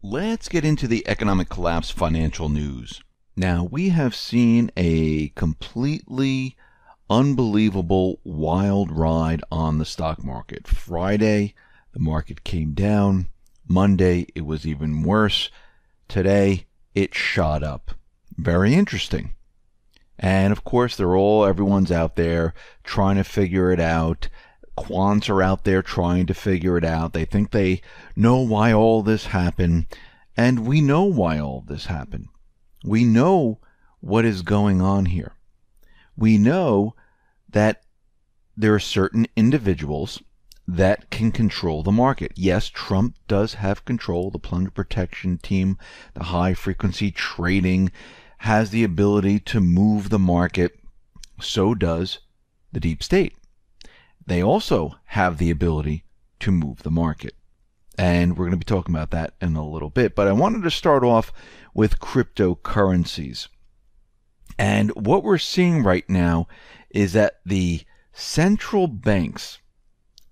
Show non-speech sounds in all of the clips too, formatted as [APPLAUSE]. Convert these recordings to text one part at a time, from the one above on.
Let's get into the economic collapse financial news. Now, we have seen a completely unbelievable wild ride on the stock market. Friday, the market came down. Monday, it was even worse. Today, it shot up. Very interesting. And of course, they're all, everyone's out there trying to figure it out quants are out there trying to figure it out. They think they know why all this happened. And we know why all this happened. We know what is going on here. We know that there are certain individuals that can control the market. Yes, Trump does have control. The plunge protection team, the high frequency trading has the ability to move the market. So does the deep state they also have the ability to move the market. And we're going to be talking about that in a little bit. But I wanted to start off with cryptocurrencies. And what we're seeing right now is that the central banks,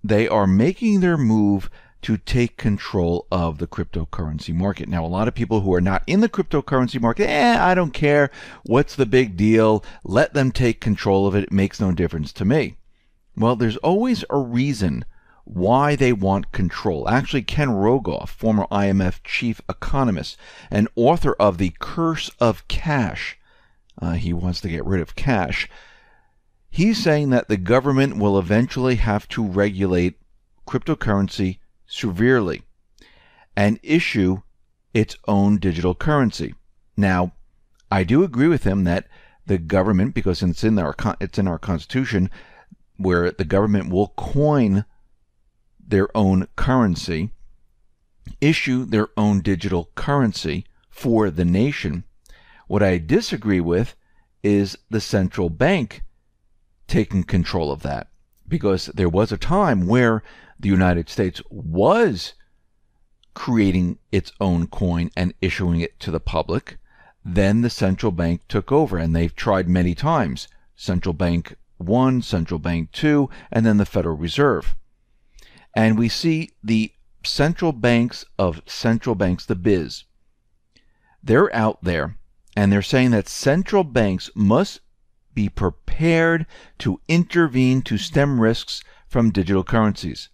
they are making their move to take control of the cryptocurrency market. Now, a lot of people who are not in the cryptocurrency market, eh, I don't care. What's the big deal? Let them take control of it. It makes no difference to me. Well, there's always a reason why they want control. Actually, Ken Rogoff, former IMF chief economist and author of The Curse of Cash, uh, he wants to get rid of cash. He's saying that the government will eventually have to regulate cryptocurrency severely and issue its own digital currency. Now, I do agree with him that the government, because it's in our it's in our constitution, where the government will coin their own currency, issue their own digital currency for the nation. What I disagree with is the central bank taking control of that because there was a time where the United States was creating its own coin and issuing it to the public. Then the central bank took over, and they've tried many times. Central bank one, central bank two, and then the Federal Reserve. And we see the central banks of central banks, the biz. They're out there and they're saying that central banks must be prepared to intervene to stem risks from digital currencies.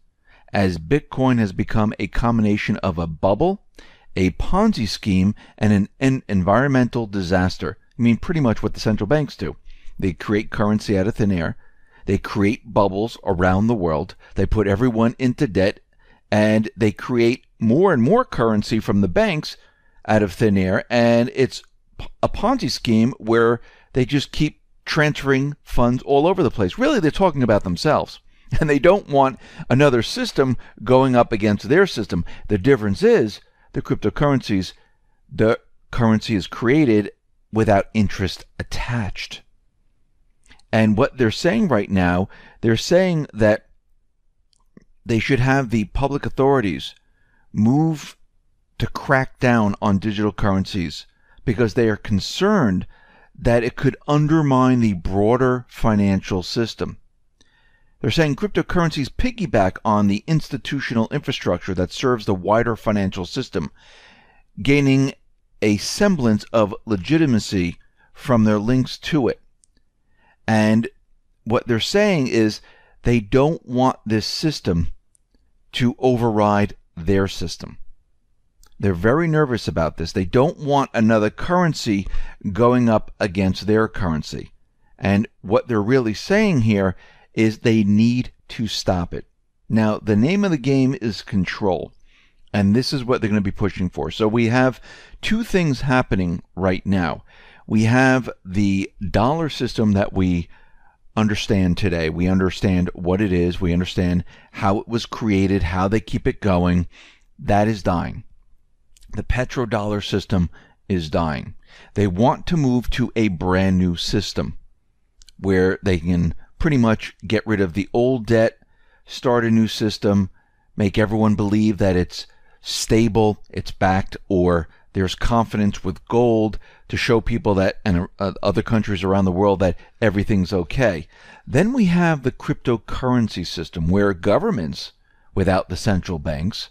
As Bitcoin has become a combination of a bubble, a Ponzi scheme, and an, an environmental disaster. I mean, pretty much what the central banks do. They create currency out of thin air. They create bubbles around the world. They put everyone into debt and they create more and more currency from the banks out of thin air. And it's a Ponzi scheme where they just keep transferring funds all over the place. Really, they're talking about themselves. [LAUGHS] And they don't want another system going up against their system. The difference is the cryptocurrencies, the currency is created without interest attached. And what they're saying right now, they're saying that they should have the public authorities move to crack down on digital currencies because they are concerned that it could undermine the broader financial system. They're saying cryptocurrencies piggyback on the institutional infrastructure that serves the wider financial system, gaining a semblance of legitimacy from their links to it. And what they're saying is they don't want this system to override their system. They're very nervous about this. They don't want another currency going up against their currency. And what they're really saying here is they need to stop it. Now, the name of the game is control. And this is what they're going to be pushing for. So we have two things happening right now we have the dollar system that we understand today. We understand what it is, we understand how it was created, how they keep it going. That is dying. The petrodollar system is dying. They want to move to a brand new system where they can pretty much get rid of the old debt, start a new system, make everyone believe that it's stable, it's backed, or there's confidence with gold to show people that and uh, other countries around the world that everything's okay. Then we have the cryptocurrency system where governments, without the central banks,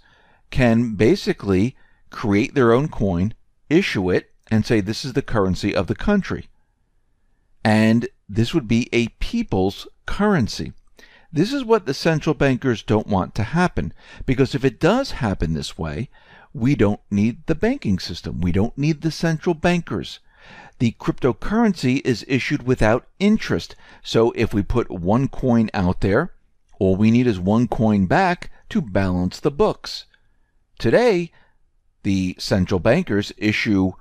can basically create their own coin, issue it, and say this is the currency of the country. And this would be a people's currency. This is what the central bankers don't want to happen, because if it does happen this way, we don't need the banking system. We don't need the central bankers. The cryptocurrency is issued without interest. So if we put one coin out there, all we need is one coin back to balance the books. Today, the central bankers issue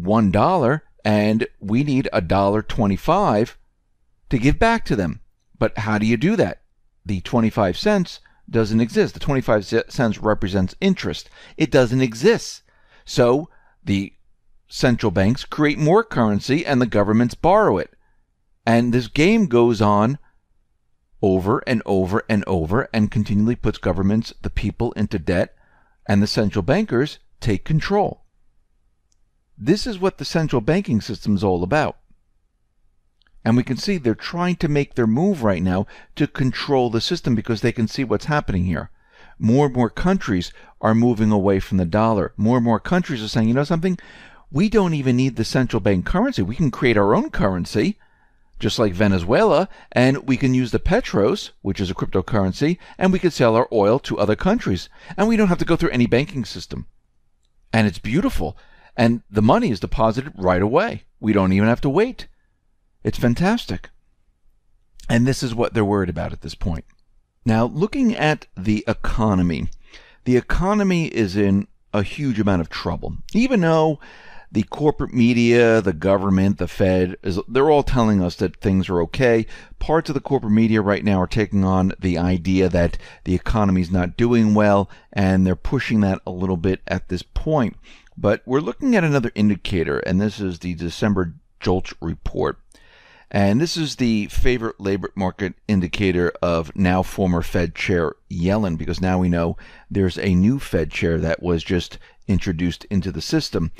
$1 and we need $1.25 to give back to them. But how do you do that? The 25 cents doesn't exist. The 25 cents represents interest. It doesn't exist. So the central banks create more currency and the governments borrow it. And this game goes on over and over and over and continually puts governments, the people, into debt, and the central bankers take control. This is what the central banking system is all about. And we can see they're trying to make their move right now to control the system because they can see what's happening here. More and more countries are moving away from the dollar. More and more countries are saying, you know something? We don't even need the central bank currency. We can create our own currency, just like Venezuela, and we can use the Petros, which is a cryptocurrency, and we can sell our oil to other countries. And we don't have to go through any banking system. And it's beautiful. And the money is deposited right away. We don't even have to wait. It's fantastic. And this is what they're worried about at this point. Now, looking at the economy, the economy is in a huge amount of trouble, even though the corporate media, the government, the Fed, is, they're all telling us that things are okay. Parts of the corporate media right now are taking on the idea that the economy is not doing well, and they're pushing that a little bit at this point. But we're looking at another indicator, and this is the December JOLTS report. And this is the favorite labor market indicator of now former Fed Chair Yellen, because now we know there's a new Fed Chair that was just introduced into the system.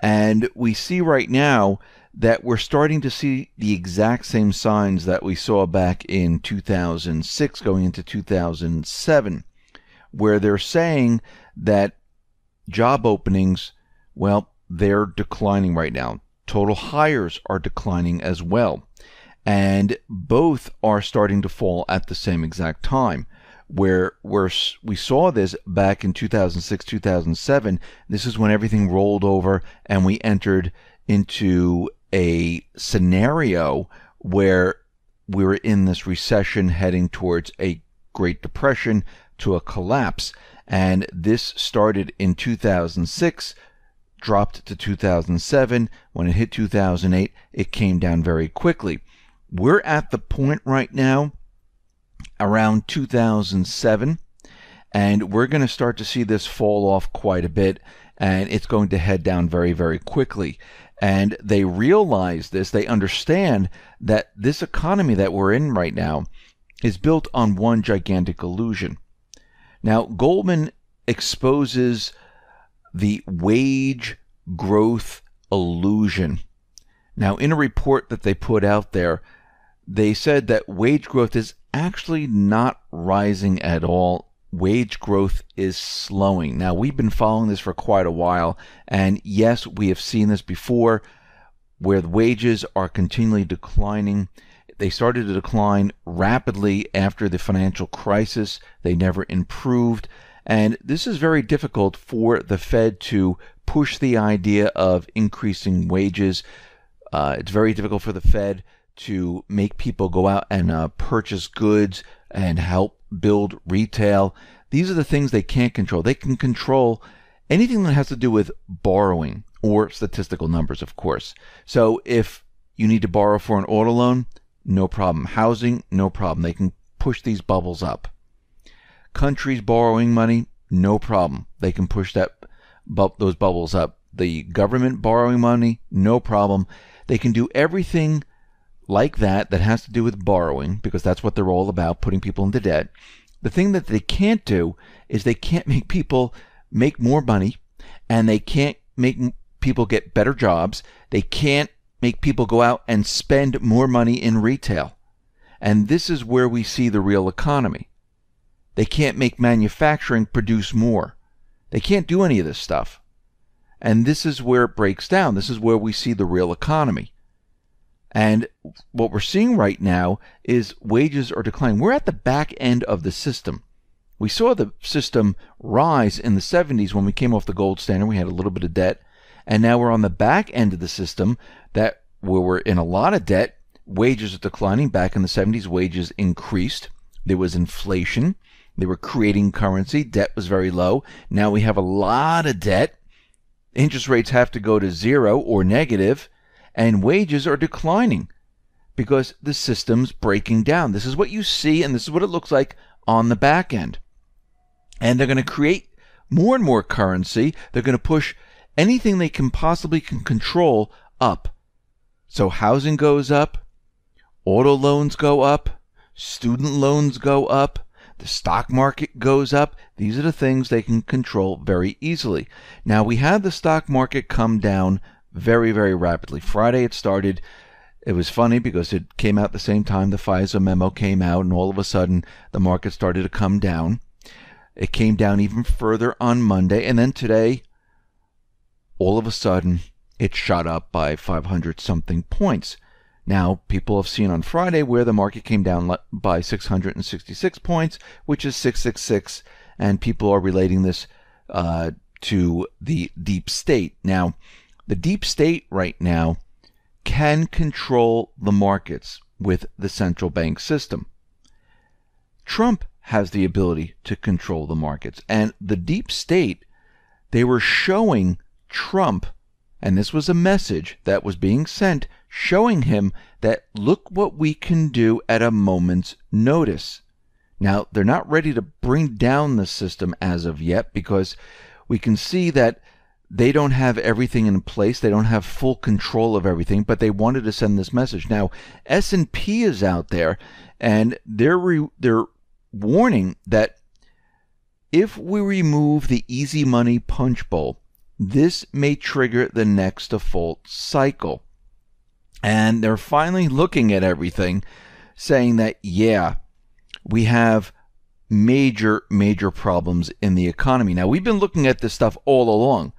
And we see right now that we're starting to see the exact same signs that we saw back in 2006 going into 2007, where they're saying that job openings, well, they're declining right now. Total hires are declining as well and both are starting to fall at the same exact time where where we saw this back in 2006 2007 this is when everything rolled over and we entered into a scenario where we were in this recession heading towards a great depression to a collapse and this started in 2006 dropped to 2007 when it hit 2008 it came down very quickly we're at the point right now around 2007, and we're going to start to see this fall off quite a bit, and it's going to head down very, very quickly. And they realize this, they understand that this economy that we're in right now is built on one gigantic illusion. Now, Goldman exposes the wage growth illusion. Now, in a report that they put out there, they said that wage growth is actually not rising at all. Wage growth is slowing. Now, we've been following this for quite a while, and yes, we have seen this before where the wages are continually declining. They started to decline rapidly after the financial crisis, they never improved. And this is very difficult for the Fed to push the idea of increasing wages. Uh, it's very difficult for the Fed to make people go out and uh, purchase goods and help build retail. These are the things they can't control. They can control anything that has to do with borrowing or statistical numbers, of course. So if you need to borrow for an auto loan, no problem. Housing, no problem. They can push these bubbles up. Countries borrowing money, no problem. They can push that bu- those bubbles up. The government borrowing money, no problem. They can do everything like that that has to do with borrowing, because that's what they're all about, putting people into debt. The thing that they can't do is they can't make people make more money and they can't make people get better jobs. They can't make people go out and spend more money in retail. And this is where we see the real economy. They can't make manufacturing produce more. They can't do any of this stuff. And this is where it breaks down. This is where we see the real economy. And what we're seeing right now is wages are declining. We're at the back end of the system. We saw the system rise in the 70s when we came off the gold standard. We had a little bit of debt. And now we're on the back end of the system that where we're in a lot of debt. Wages are declining. Back in the 70s, wages increased. There was inflation. They were creating currency. Debt was very low. Now we have a lot of debt. Interest rates have to go to zero or negative and wages are declining because the system's breaking down. This is what you see, and this is what it looks like on the back end. And they're going to create more and more currency. They're going to push anything they can possibly can control up. So housing goes up, auto loans go up, student loans go up, the stock market goes up. These are the things they can control very easily. Now we had the stock market come down very, very rapidly. Friday it started. It was funny because it came out the same time the FISA memo came out, and all of a sudden the market started to come down. It came down even further on Monday, and then today, all of a sudden, it shot up by 500 something points. Now, people have seen on Friday where the market came down by 666 points, which is 666, and people are relating this uh, to the deep state. Now, the deep state right now can control the markets with the central bank system. Trump has the ability to control the markets. And the deep state, they were showing Trump, and this was a message that was being sent, showing him that look what we can do at a moment's notice. Now, they're not ready to bring down the system as of yet because we can see that they don't have everything in place they don't have full control of everything but they wanted to send this message now S&P is out there and they're re- they're warning that if we remove the easy money punch bowl this may trigger the next default cycle and they're finally looking at everything saying that yeah we have major major problems in the economy now we've been looking at this stuff all along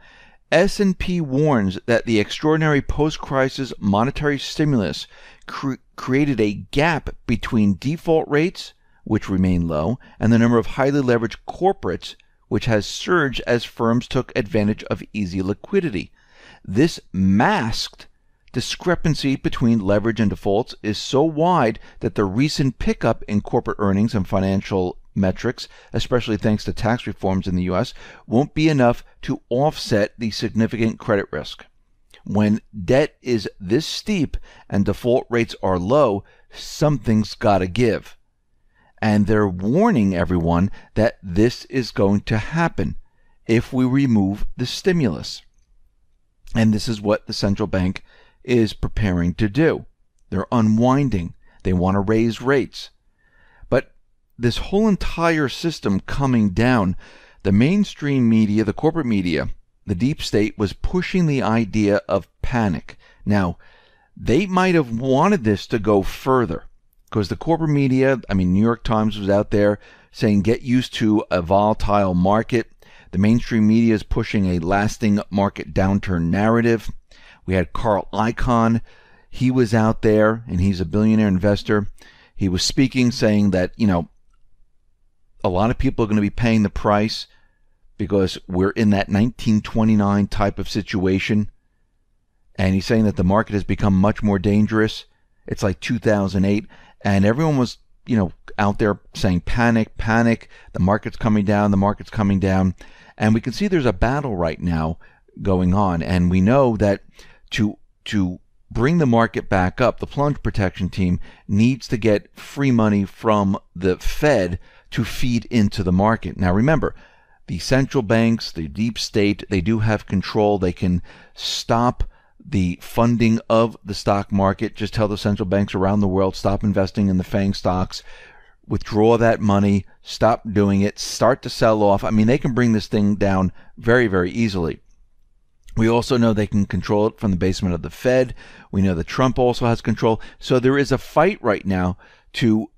S&P warns that the extraordinary post-crisis monetary stimulus cre- created a gap between default rates, which remain low, and the number of highly leveraged corporates, which has surged as firms took advantage of easy liquidity. This masked discrepancy between leverage and defaults is so wide that the recent pickup in corporate earnings and financial metrics, especially thanks to tax reforms in the U.S., won't be enough to offset the significant credit risk. When debt is this steep and default rates are low, something's got to give. And they're warning everyone that this is going to happen if we remove the stimulus. And this is what the central bank is preparing to do. They're unwinding. They want to raise rates this whole entire system coming down, the mainstream media, the corporate media, the deep state was pushing the idea of panic. Now, they might have wanted this to go further because the corporate media, I mean, New York Times was out there saying get used to a volatile market. The mainstream media is pushing a lasting market downturn narrative. We had Carl Icahn. He was out there and he's a billionaire investor. He was speaking saying that, you know, a lot of people are going to be paying the price because we're in that 1929 type of situation. And he's saying that the market has become much more dangerous. It's like 2008, and everyone was, you know, out there saying panic, panic, the market's coming down, the market's coming down. And we can see there's a battle right now going on. And we know that to, to bring the market back up, the plunge protection team needs to get free money from the Fed to feed into the market. Now, remember, the central banks, the deep state, they do have control. They can stop the funding of the stock market. Just tell the central banks around the world stop investing in the FANG stocks, withdraw that money, stop doing it, start to sell off. I mean, they can bring this thing down very, very easily. We also know they can control it from the basement of the Fed. We know that Trump also has control. So there is a fight right now to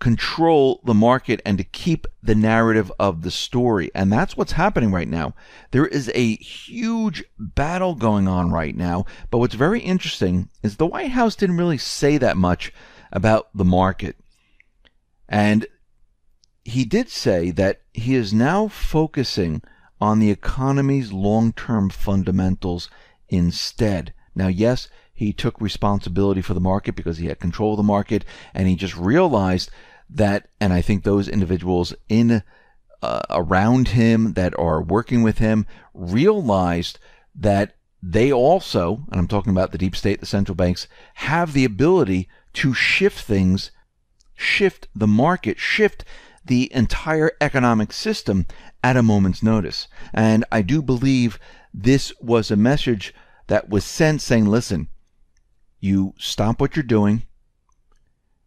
control the market and to keep the narrative of the story. And that's what's happening right now. There is a huge battle going on right now. But what's very interesting is the White House didn't really say that much about the market. And he did say that he is now focusing on the economy's long term fundamentals instead. Now, yes, he took responsibility for the market because he had control of the market and he just realized that, and I think those individuals in uh, around him that are working with him realized that they also, and I'm talking about the deep state, the central banks, have the ability to shift things, shift the market, shift the entire economic system at a moment's notice. And I do believe this was a message that was sent saying, listen, you stop what you're doing,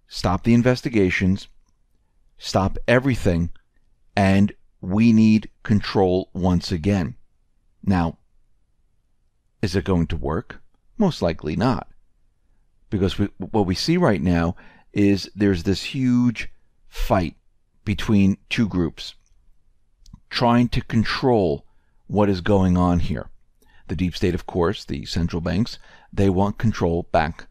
stop the investigations, stop everything, and we need control once again. Now, is it going to work? Most likely not. Because we, what we see right now is there's this huge fight between two groups trying to control what is going on here. The deep state, of course, the central banks, they want control back.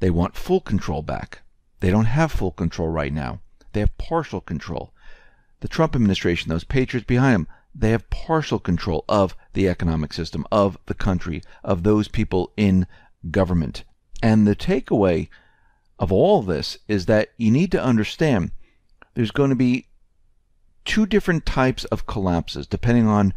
They want full control back. They don't have full control right now. They have partial control. The Trump administration, those patriots behind him, they have partial control of the economic system, of the country, of those people in government. And the takeaway of all this is that you need to understand there's going to be two different types of collapses depending on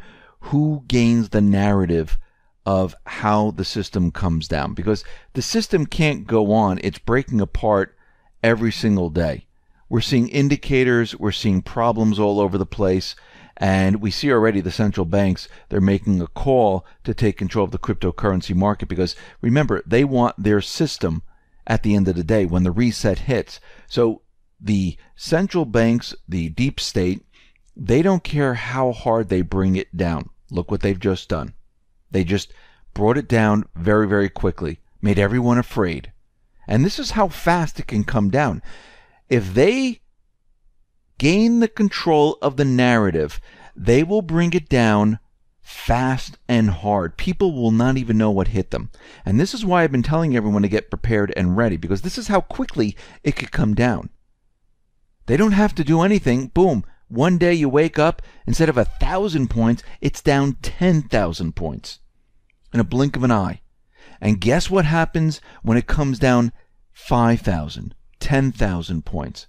who gains the narrative of how the system comes down because the system can't go on it's breaking apart every single day we're seeing indicators, we're seeing problems all over the place. And we see already the central banks, they're making a call to take control of the cryptocurrency market because remember, they want their system at the end of the day when the reset hits. So the central banks, the deep state, they don't care how hard they bring it down. Look what they've just done. They just brought it down very, very quickly, made everyone afraid. And this is how fast it can come down if they gain the control of the narrative, they will bring it down fast and hard. People will not even know what hit them. And this is why I've been telling everyone to get prepared and ready because this is how quickly it could come down. They don't have to do anything. Boom. One day you wake up, instead of a thousand points, it's down 10,000 points in a blink of an eye. And guess what happens when it comes down 5,000, 10,000 points.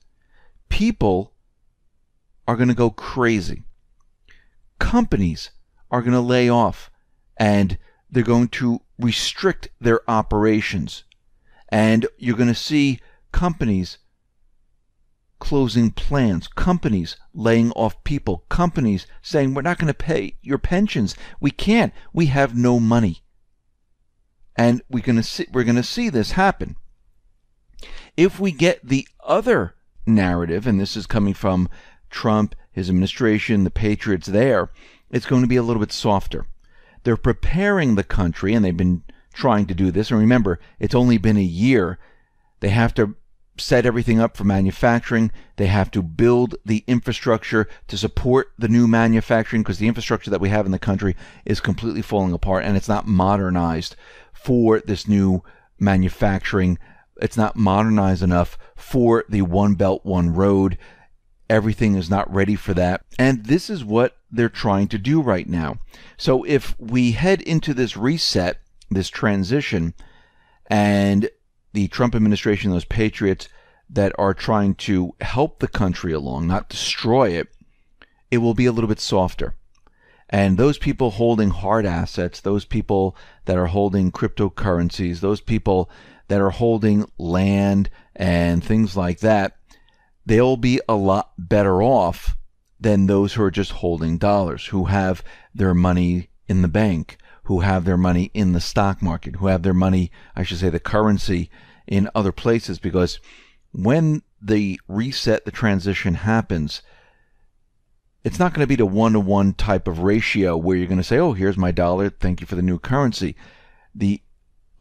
People are going to go crazy. Companies are going to lay off and they're going to restrict their operations. And you're going to see companies closing plans, companies laying off people, companies saying, We're not going to pay your pensions. We can't. We have no money. And we're going to see, we're going to see this happen. If we get the other narrative, and this is coming from Trump, his administration, the Patriots there, it's going to be a little bit softer. They're preparing the country, and they've been trying to do this. And remember, it's only been a year. They have to set everything up for manufacturing. They have to build the infrastructure to support the new manufacturing because the infrastructure that we have in the country is completely falling apart and it's not modernized for this new manufacturing it's not modernized enough for the one belt one road everything is not ready for that and this is what they're trying to do right now so if we head into this reset this transition and the Trump administration those patriots that are trying to help the country along not destroy it it will be a little bit softer and those people holding hard assets, those people that are holding cryptocurrencies, those people that are holding land and things like that, they'll be a lot better off than those who are just holding dollars, who have their money in the bank, who have their money in the stock market, who have their money, I should say, the currency in other places, because when the reset, the transition happens, it's not going to be the one to one type of ratio where you're going to say, oh, here's my dollar, thank you for the new currency. The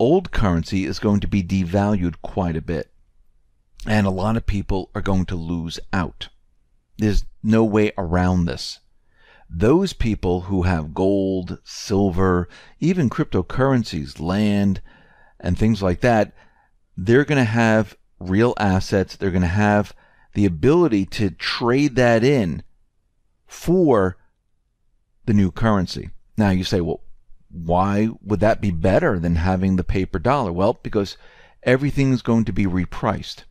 old currency is going to be devalued quite a bit. And a lot of people are going to lose out. There's no way around this. Those people who have gold, silver, even cryptocurrencies, land, and things like that, they're going to have real assets. They're going to have the ability to trade that in for the new currency. Now you say, well, why would that be better than having the paper dollar? Well, because everything's going to be repriced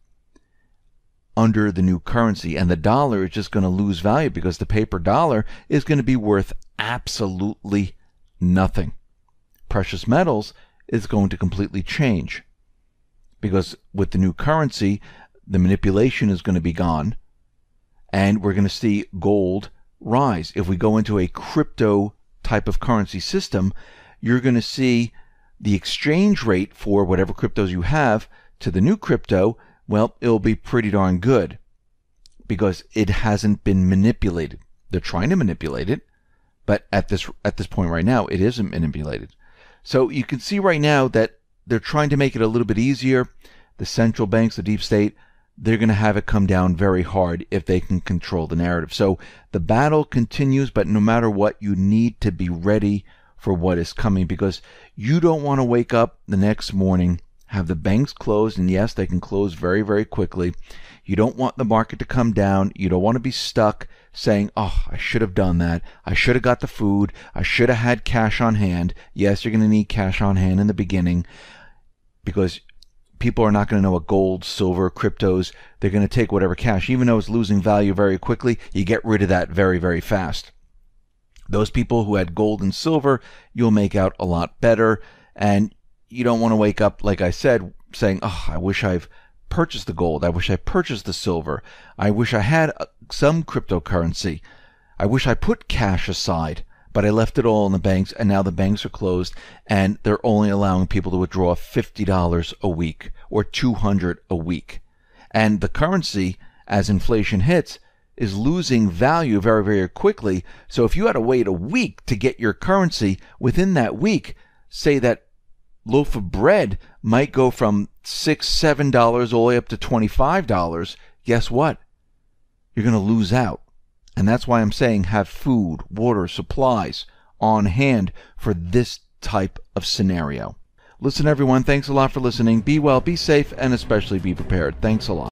under the new currency and the dollar is just going to lose value because the paper dollar is going to be worth absolutely nothing. Precious metals is going to completely change because with the new currency, the manipulation is going to be gone and we're going to see gold rise. If we go into a crypto type of currency system, you're going to see the exchange rate for whatever cryptos you have to the new crypto, well, it'll be pretty darn good because it hasn't been manipulated. They're trying to manipulate it, but at this at this point right now, it isn't manipulated. So you can see right now that they're trying to make it a little bit easier. The central banks, the deep state, they're going to have it come down very hard if they can control the narrative. So the battle continues, but no matter what, you need to be ready for what is coming because you don't want to wake up the next morning, have the banks closed, and yes, they can close very, very quickly. You don't want the market to come down. You don't want to be stuck saying, oh, I should have done that. I should have got the food. I should have had cash on hand. Yes, you're going to need cash on hand in the beginning because people are not going to know what gold, silver, cryptos, they're going to take whatever cash, even though it's losing value very quickly, you get rid of that very, very fast. Those people who had gold and silver, you'll make out a lot better. And you don't want to wake up, like I said, saying, oh, I wish I've purchased the gold. I wish I purchased the silver. I wish I had uh, some cryptocurrency. I wish I put cash aside but I left it all in the banks, and now the banks are closed, and they're only allowing people to withdraw $50 a week or 200 a week. And the currency, as inflation hits, is losing value very, very quickly. So if you had to wait a week to get your currency within that week, say that loaf of bread might go from six, seven dollars all the way up to twenty-five dollars. Guess what? You're going to lose out. And that's why I'm saying have food, water, supplies on hand for this type of scenario. Listen, everyone, thanks a lot for listening. Be well, be safe, and especially be prepared. Thanks a lot.